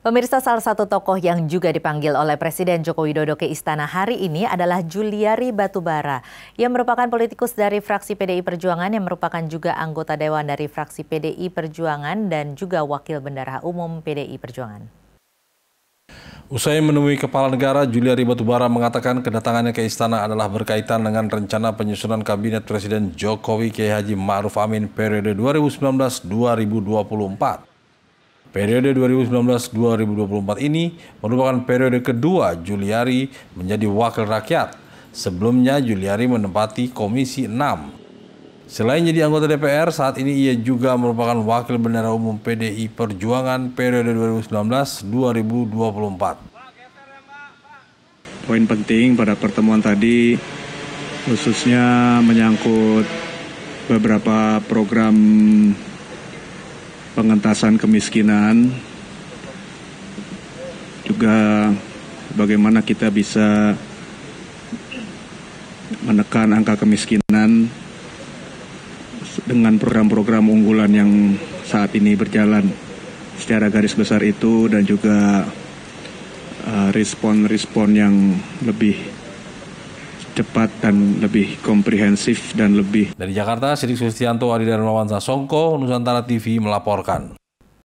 Pemirsa salah satu tokoh yang juga dipanggil oleh Presiden Joko Widodo ke istana hari ini adalah Juliari Batubara. Yang merupakan politikus dari fraksi PDI Perjuangan yang merupakan juga anggota dewan dari fraksi PDI Perjuangan dan juga wakil bendara umum PDI Perjuangan. Usai menemui kepala negara, Juliari Batubara mengatakan kedatangannya ke istana adalah berkaitan dengan rencana penyusunan kabinet Presiden Jokowi K. Haji Ma'ruf Amin periode 2019-2024. Periode 2019-2024 ini merupakan periode kedua Juliari menjadi wakil rakyat. Sebelumnya Juliari menempati Komisi 6. Selain jadi anggota DPR, saat ini ia juga merupakan wakil bendera umum PDI Perjuangan periode 2019-2024. Poin penting pada pertemuan tadi khususnya menyangkut beberapa program pengentasan kemiskinan, juga bagaimana kita bisa menekan angka kemiskinan dengan program-program unggulan yang saat ini berjalan secara garis besar itu dan juga eh, respon-respon uh, yang lebih cepat dan lebih komprehensif dan lebih. Dari Jakarta, Sidik Sustianto, Adi Darmawan Sasongko, Nusantara TV melaporkan.